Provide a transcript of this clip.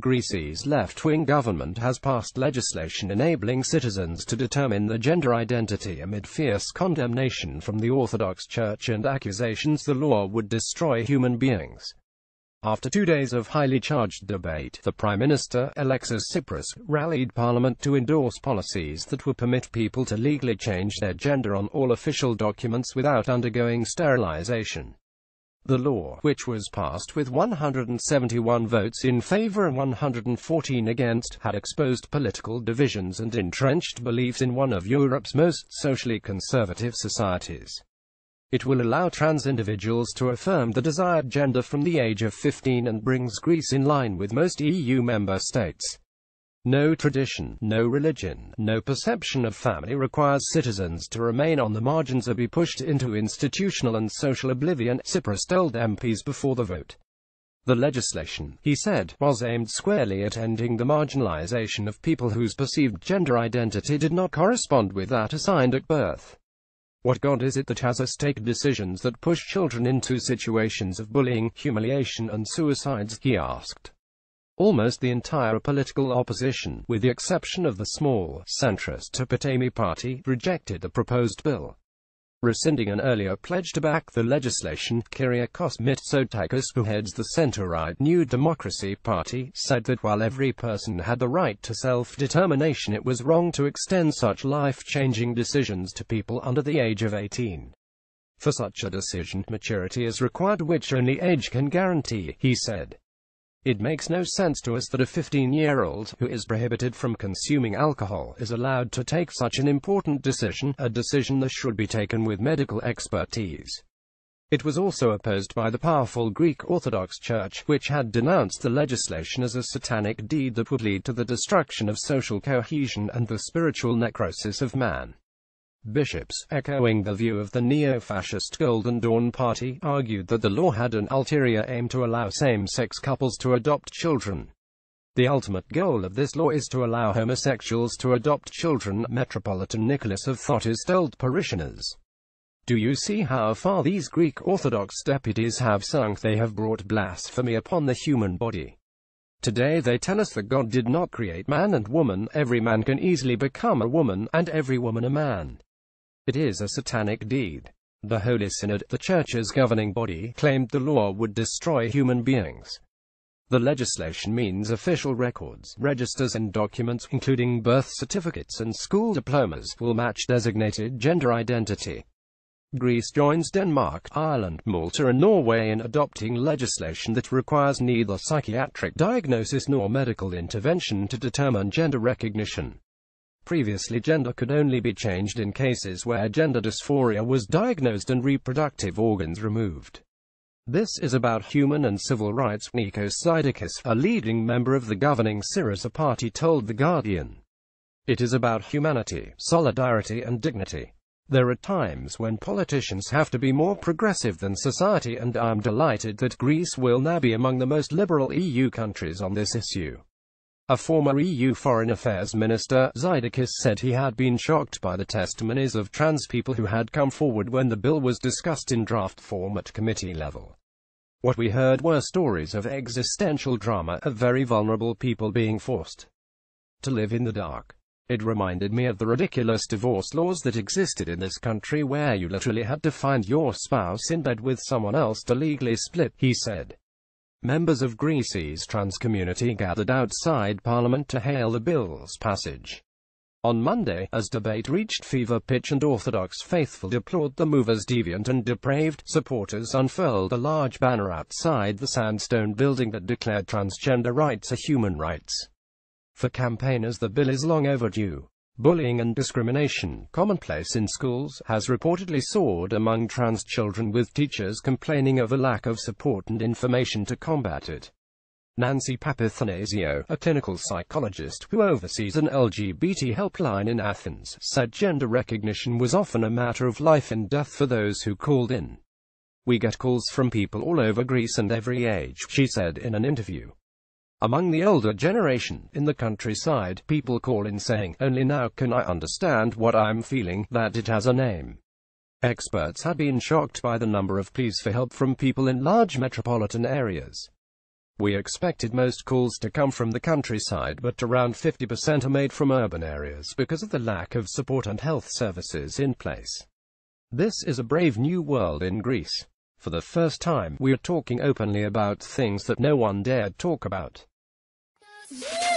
Greece's left-wing government has passed legislation enabling citizens to determine their gender identity amid fierce condemnation from the Orthodox Church and accusations the law would destroy human beings. After two days of highly charged debate, the Prime Minister, Alexis Tsipras, rallied Parliament to endorse policies that would permit people to legally change their gender on all official documents without undergoing sterilization. The law, which was passed with 171 votes in favor and 114 against, had exposed political divisions and entrenched beliefs in one of Europe's most socially conservative societies. It will allow trans individuals to affirm the desired gender from the age of 15 and brings Greece in line with most EU member states. No tradition, no religion, no perception of family requires citizens to remain on the margins or be pushed into institutional and social oblivion, Tsipras told MPs before the vote. The legislation, he said, was aimed squarely at ending the marginalization of people whose perceived gender identity did not correspond with that assigned at birth. What God is it that has us take decisions that push children into situations of bullying, humiliation and suicides, he asked. Almost the entire political opposition, with the exception of the small, centrist Tupatami party, rejected the proposed bill. Rescinding an earlier pledge to back the legislation, Kyriakos Mitsotakis, who heads the centre-right New Democracy Party, said that while every person had the right to self-determination it was wrong to extend such life-changing decisions to people under the age of 18. For such a decision, maturity is required which only age can guarantee, he said. It makes no sense to us that a 15-year-old, who is prohibited from consuming alcohol, is allowed to take such an important decision, a decision that should be taken with medical expertise. It was also opposed by the powerful Greek Orthodox Church, which had denounced the legislation as a satanic deed that would lead to the destruction of social cohesion and the spiritual necrosis of man. Bishops, echoing the view of the neo-fascist Golden Dawn Party, argued that the law had an ulterior aim to allow same-sex couples to adopt children. The ultimate goal of this law is to allow homosexuals to adopt children, Metropolitan Nicholas of Thotis told parishioners. Do you see how far these Greek Orthodox deputies have sunk? They have brought blasphemy upon the human body. Today they tell us that God did not create man and woman, every man can easily become a woman, and every woman a man. It is a satanic deed. The Holy Synod, the Church's governing body, claimed the law would destroy human beings. The legislation means official records, registers and documents, including birth certificates and school diplomas, will match designated gender identity. Greece joins Denmark, Ireland, Malta and Norway in adopting legislation that requires neither psychiatric diagnosis nor medical intervention to determine gender recognition. Previously gender could only be changed in cases where gender dysphoria was diagnosed and reproductive organs removed. This is about human and civil rights. Nikos Sidakis, a leading member of the governing Syriza party told The Guardian. It is about humanity, solidarity and dignity. There are times when politicians have to be more progressive than society and I'm delighted that Greece will now be among the most liberal EU countries on this issue. A former EU Foreign Affairs Minister, Zaidakis said he had been shocked by the testimonies of trans people who had come forward when the bill was discussed in draft form at committee level. What we heard were stories of existential drama, of very vulnerable people being forced to live in the dark. It reminded me of the ridiculous divorce laws that existed in this country where you literally had to find your spouse in bed with someone else to legally split, he said. Members of Greece's trans community gathered outside Parliament to hail the bill's passage. On Monday, as debate reached fever pitch and Orthodox faithful deplored the move as deviant and depraved, supporters unfurled a large banner outside the sandstone building that declared transgender rights are human rights. For campaigners the bill is long overdue. Bullying and discrimination, commonplace in schools, has reportedly soared among trans children with teachers complaining of a lack of support and information to combat it. Nancy Papathanasio, a clinical psychologist who oversees an LGBT helpline in Athens, said gender recognition was often a matter of life and death for those who called in. We get calls from people all over Greece and every age, she said in an interview. Among the older generation, in the countryside, people call in saying, only now can I understand what I'm feeling, that it has a name. Experts have been shocked by the number of pleas for help from people in large metropolitan areas. We expected most calls to come from the countryside but around 50% are made from urban areas because of the lack of support and health services in place. This is a brave new world in Greece. For the first time, we are talking openly about things that no one dared talk about. Yeah!